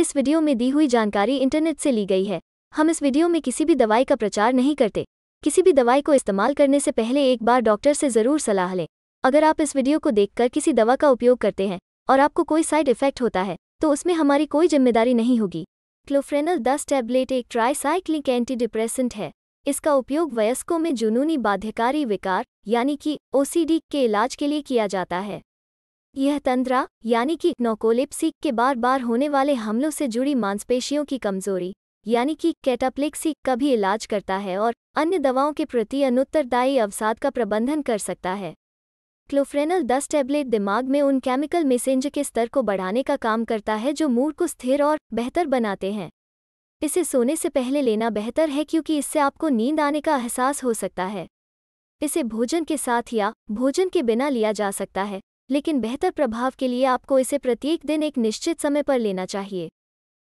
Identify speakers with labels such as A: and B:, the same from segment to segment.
A: इस वीडियो में दी हुई जानकारी इंटरनेट से ली गई है हम इस वीडियो में किसी भी दवाई का प्रचार नहीं करते किसी भी दवाई को इस्तेमाल करने से पहले एक बार डॉक्टर से ज़रूर सलाह लें अगर आप इस वीडियो को देखकर किसी दवा का उपयोग करते हैं और आपको कोई साइड इफेक्ट होता है तो उसमें हमारी कोई जिम्मेदारी नहीं होगी क्लोफ्रेनल 10 टैबलेट एक ट्राईसाइक्लिक एंटीडिप्रेसेंट है इसका उपयोग वयस्कों में जुनूनी बाध्यकारी विकार यानी कि ओसीडी के इलाज के लिए किया जाता है यह तंद्रा यानी कि नोकोलिप्सी के बार बार होने वाले हमलों से जुड़ी मांसपेशियों की कमजोरी यानी कि कैटाप्लेक्सी का भी इलाज करता है और अन्य दवाओं के प्रति अनुत्तरदायी अवसाद का प्रबंधन कर सकता है क्लोफ्रेनल दस टैबलेट दिमाग में उन केमिकल मैसेंज के स्तर को बढ़ाने का काम करता है जो मूड को स्थिर और बेहतर बनाते हैं इसे सोने से पहले लेना बेहतर है क्योंकि इससे आपको नींद आने का एहसास हो सकता है इसे भोजन के साथ या भोजन के बिना लिया जा सकता है लेकिन बेहतर प्रभाव के लिए आपको इसे प्रत्येक दिन एक निश्चित समय पर लेना चाहिए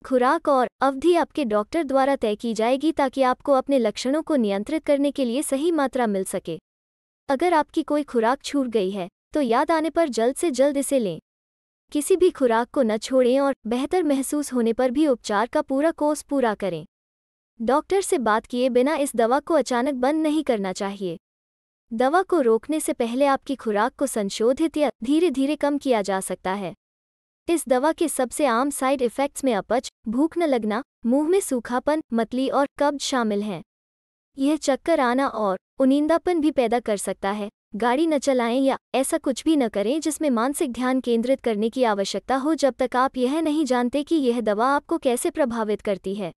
A: खुराक और अवधि आपके डॉक्टर द्वारा तय की जाएगी ताकि आपको अपने लक्षणों को नियंत्रित करने के लिए सही मात्रा मिल सके अगर आपकी कोई खुराक छूट गई है तो याद आने पर जल्द से जल्द इसे लें किसी भी खुराक को न छोड़ें और बेहतर महसूस होने पर भी उपचार का पूरा कोर्स पूरा करें डॉक्टर से बात किए बिना इस दवा को अचानक बंद नहीं करना चाहिए दवा को रोकने से पहले आपकी खुराक को संशोधित या धीरे धीरे कम किया जा सकता है इस दवा के सबसे आम साइड इफ़ेक्ट्स में अपच भूख न लगना मुंह में सूखापन मतली और कब्ज शामिल हैं यह चक्कर आना और उनिंदापन भी पैदा कर सकता है गाड़ी न चलाएं या ऐसा कुछ भी न करें जिसमें मानसिक ध्यान केंद्रित करने की आवश्यकता हो जब तक आप यह नहीं जानते कि यह दवा आपको कैसे प्रभावित करती है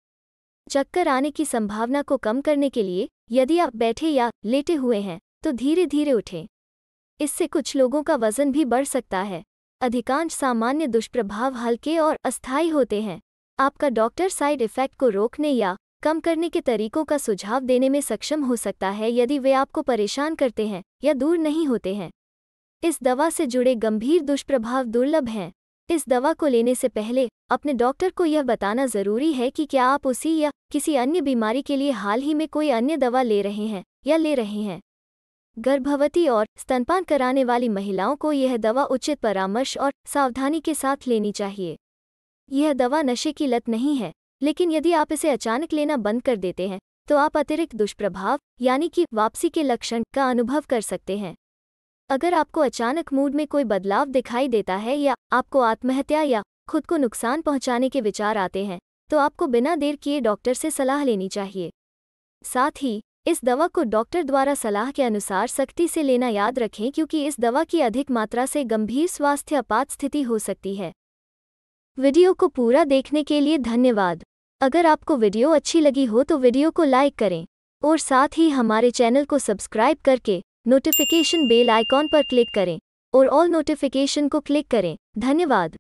A: चक्कर आने की संभावना को कम करने के लिए यदि आप बैठे या लेटे हुए हैं तो धीरे धीरे उठें इससे कुछ लोगों का वजन भी बढ़ सकता है अधिकांश सामान्य दुष्प्रभाव हल्के और अस्थायी होते हैं आपका डॉक्टर साइड इफेक्ट को रोकने या कम करने के तरीकों का सुझाव देने में सक्षम हो सकता है यदि वे आपको परेशान करते हैं या दूर नहीं होते हैं इस दवा से जुड़े गंभीर दुष्प्रभाव दुर्लभ हैं इस दवा को लेने से पहले अपने डॉक्टर को यह बताना जरूरी है कि क्या आप उसी या किसी अन्य बीमारी के लिए हाल ही में कोई अन्य दवा ले रहे हैं या ले रहे हैं गर्भवती और स्तनपान कराने वाली महिलाओं को यह दवा उचित परामर्श और सावधानी के साथ लेनी चाहिए यह दवा नशे की लत नहीं है लेकिन यदि आप इसे अचानक लेना बंद कर देते हैं तो आप अतिरिक्त दुष्प्रभाव यानी कि वापसी के लक्षण का अनुभव कर सकते हैं अगर आपको अचानक मूड में कोई बदलाव दिखाई देता है या आपको आत्महत्या या खुद को नुकसान पहुंचाने के विचार आते हैं तो आपको बिना देर किए डॉक्टर से सलाह लेनी चाहिए साथ ही इस दवा को डॉक्टर द्वारा सलाह के अनुसार सख्ती से लेना याद रखें क्योंकि इस दवा की अधिक मात्रा से गंभीर स्वास्थ्य आपात स्थिति हो सकती है वीडियो को पूरा देखने के लिए धन्यवाद अगर आपको वीडियो अच्छी लगी हो तो वीडियो को लाइक करें और साथ ही हमारे चैनल को सब्सक्राइब करके नोटिफिकेशन बेल आइकॉन पर क्लिक करें और ऑल नोटिफिकेशन को क्लिक करें धन्यवाद